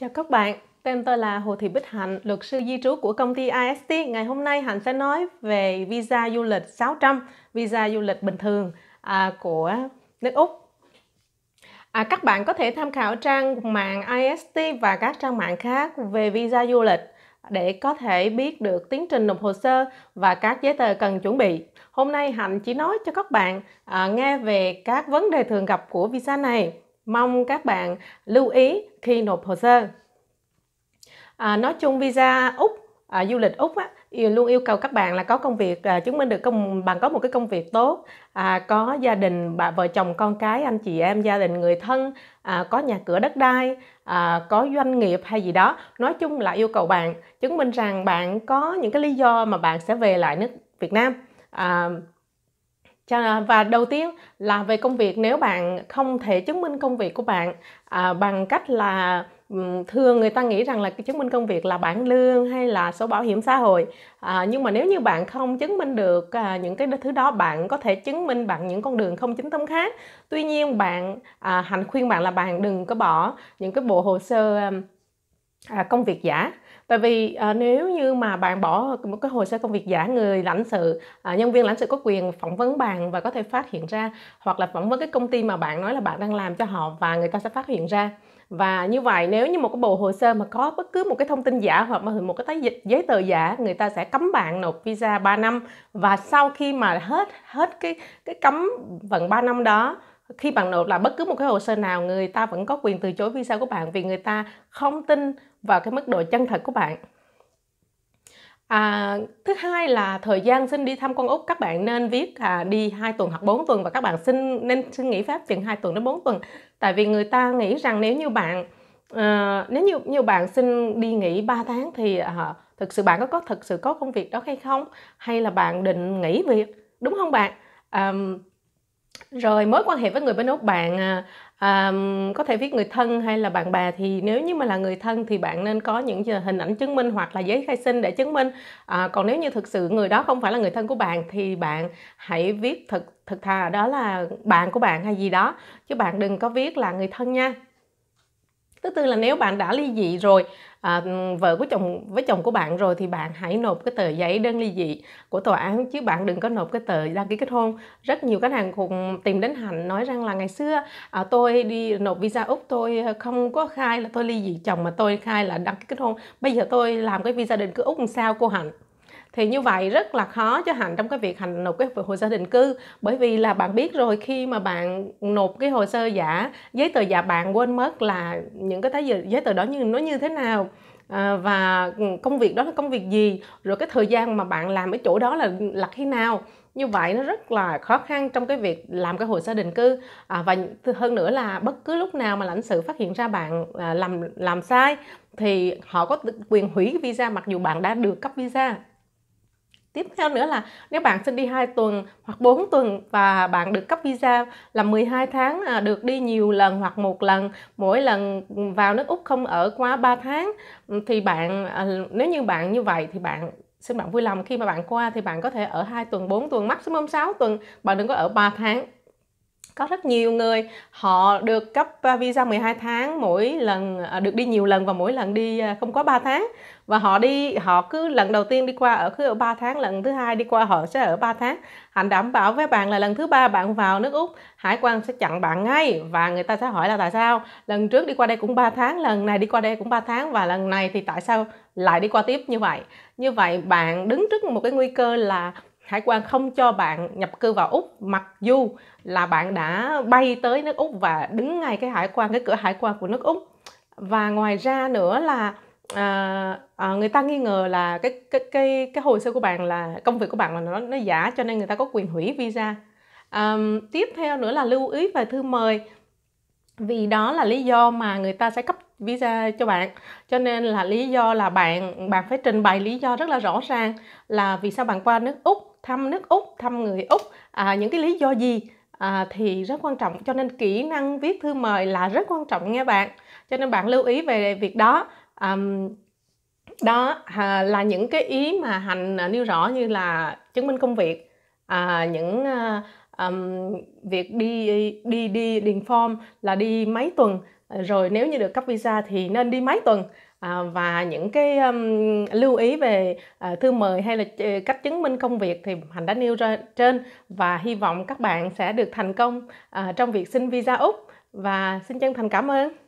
Chào các bạn, tên tôi là Hồ Thị Bích Hạnh, luật sư di trú của công ty IST. Ngày hôm nay Hạnh sẽ nói về visa du lịch 600, visa du lịch bình thường à, của nước Úc. À, các bạn có thể tham khảo trang mạng IST và các trang mạng khác về visa du lịch để có thể biết được tiến trình nộp hồ sơ và các giấy tờ cần chuẩn bị. Hôm nay Hạnh chỉ nói cho các bạn à, nghe về các vấn đề thường gặp của visa này. Mong các bạn lưu ý khi nộp hồ sơ. À, nói chung visa Úc, à, du lịch Úc á, luôn yêu cầu các bạn là có công việc à, chứng minh được công bạn có một cái công việc tốt à, có gia đình bà vợ chồng con cái anh chị em gia đình người thân à, có nhà cửa đất đai à, có doanh nghiệp hay gì đó nói chung là yêu cầu bạn chứng minh rằng bạn có những cái lý do mà bạn sẽ về lại nước Việt Nam à, và đầu tiên là về công việc nếu bạn không thể chứng minh công việc của bạn à, bằng cách là thường người ta nghĩ rằng là cái chứng minh công việc là bảng lương hay là số bảo hiểm xã hội à, nhưng mà nếu như bạn không chứng minh được à, những cái thứ đó bạn có thể chứng minh bằng những con đường không chính thống khác tuy nhiên bạn à, hạnh khuyên bạn là bạn đừng có bỏ những cái bộ hồ sơ à, công việc giả tại vì à, nếu như mà bạn bỏ một cái hồ sơ công việc giả người lãnh sự à, nhân viên lãnh sự có quyền phỏng vấn bạn và có thể phát hiện ra hoặc là phỏng vấn cái công ty mà bạn nói là bạn đang làm cho họ và người ta sẽ phát hiện ra và như vậy nếu như một cái bộ hồ sơ mà có bất cứ một cái thông tin giả hoặc là một cái tái dịch giấy tờ giả người ta sẽ cấm bạn nộp visa 3 năm và sau khi mà hết hết cái cái cấm vận 3 năm đó khi bạn nộp là bất cứ một cái hồ sơ nào người ta vẫn có quyền từ chối visa của bạn vì người ta không tin vào cái mức độ chân thật của bạn À, thứ hai là thời gian xin đi thăm con út các bạn nên viết à, đi 2 tuần hoặc 4 tuần và các bạn xin nên xin nghỉ phép chừng 2 tuần đến 4 tuần tại vì người ta nghĩ rằng nếu như bạn à, nếu như nhiều bạn xin đi nghỉ 3 tháng thì à, thực sự bạn có có thực sự có công việc đó hay không hay là bạn định nghỉ việc đúng không bạn à, rồi mối quan hệ với người bên úc bạn à, à, có thể viết người thân hay là bạn bè thì nếu như mà là người thân thì bạn nên có những hình ảnh chứng minh hoặc là giấy khai sinh để chứng minh à, còn nếu như thực sự người đó không phải là người thân của bạn thì bạn hãy viết thật thật thà đó là bạn của bạn hay gì đó chứ bạn đừng có viết là người thân nha thứ tư là nếu bạn đã ly dị rồi à, vợ của chồng với chồng của bạn rồi thì bạn hãy nộp cái tờ giấy đơn ly dị của tòa án chứ bạn đừng có nộp cái tờ đăng ký kết hôn rất nhiều khách hàng cùng tìm đến hạnh nói rằng là ngày xưa à, tôi đi nộp visa úc tôi không có khai là tôi ly dị chồng mà tôi khai là đăng ký kết hôn bây giờ tôi làm cái visa định cư úc làm sao cô hạnh thì như vậy rất là khó cho hạnh trong cái việc hành nộp cái hồ sơ định cư bởi vì là bạn biết rồi khi mà bạn nộp cái hồ sơ giả giấy tờ giả bạn quên mất là những cái giấy tờ đó như nó như thế nào À, và công việc đó là công việc gì rồi cái thời gian mà bạn làm ở chỗ đó là là khi nào như vậy nó rất là khó khăn trong cái việc làm cái hồ sơ định cư à, và hơn nữa là bất cứ lúc nào mà lãnh sự phát hiện ra bạn à, làm làm sai thì họ có quyền hủy cái visa mặc dù bạn đã được cấp visa Tiếp theo nữa là nếu bạn xin đi 2 tuần hoặc 4 tuần và bạn được cấp visa là 12 tháng à, được đi nhiều lần hoặc một lần, mỗi lần vào nước Úc không ở quá 3 tháng thì bạn à, nếu như bạn như vậy thì bạn xin bạn vui lòng khi mà bạn qua thì bạn có thể ở 2 tuần, 4 tuần, maximum 6 tuần, bạn đừng có ở 3 tháng có rất nhiều người họ được cấp à, visa 12 tháng mỗi lần à, được đi nhiều lần và mỗi lần đi à, không quá 3 tháng và họ đi họ cứ lần đầu tiên đi qua ở cứ ở 3 tháng lần thứ hai đi qua họ sẽ ở 3 tháng hạnh đảm bảo với bạn là lần thứ ba bạn vào nước úc hải quan sẽ chặn bạn ngay và người ta sẽ hỏi là tại sao lần trước đi qua đây cũng 3 tháng lần này đi qua đây cũng 3 tháng và lần này thì tại sao lại đi qua tiếp như vậy như vậy bạn đứng trước một cái nguy cơ là hải quan không cho bạn nhập cư vào úc mặc dù là bạn đã bay tới nước úc và đứng ngay cái hải quan cái cửa hải quan của nước úc và ngoài ra nữa là à, à, người ta nghi ngờ là cái cái cái cái hồ sơ của bạn là công việc của bạn là nó nó giả cho nên người ta có quyền hủy visa à, tiếp theo nữa là lưu ý về thư mời vì đó là lý do mà người ta sẽ cấp visa cho bạn cho nên là lý do là bạn bạn phải trình bày lý do rất là rõ ràng là vì sao bạn qua nước úc thăm nước úc thăm người úc à, những cái lý do gì à, thì rất quan trọng cho nên kỹ năng viết thư mời là rất quan trọng nha bạn cho nên bạn lưu ý về việc đó à, đó à, là những cái ý mà hành nêu rõ như là chứng minh công việc à, những à, um, việc đi đi đi điền form là đi mấy tuần rồi nếu như được cấp visa thì nên đi mấy tuần à, và những cái um, lưu ý về uh, thư mời hay là uh, cách chứng minh công việc thì hành đã nêu ra trên và hy vọng các bạn sẽ được thành công uh, trong việc xin visa úc và xin chân thành cảm ơn